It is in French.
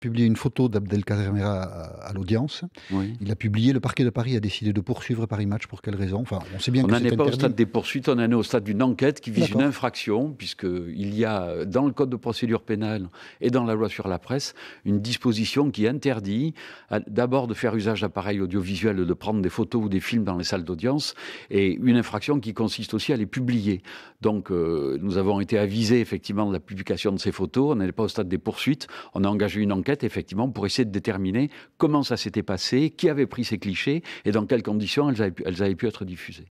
publié une photo d'Abdelkader Mera à, l'audience. Il a publié le parquet de Paris a décidé de poursuivre Paris Match pour quelle raison Enfin, on sait bien on n'en est pas au stade des poursuites, on en est au stade d'une enquête qui vise une infraction puisque il y a dans le code de procédure pénale et dans la loi sur la presse une disposition qui interdit d'abord de faire usage d'appareils audiovisuels, de prendre des photos ou des films dans les salles d'audience et une infraction qui consiste aussi à les publier. Donc euh, nous avons été avisés effectivement de la publication de ces photos, on n'est pas au stade des poursuites, on a engagé une enquête effectivement, pour essayer de déterminer comment ça s'était passé, qui avait pris ces clichés et dans quelles conditions elles avaient pu être diffusées.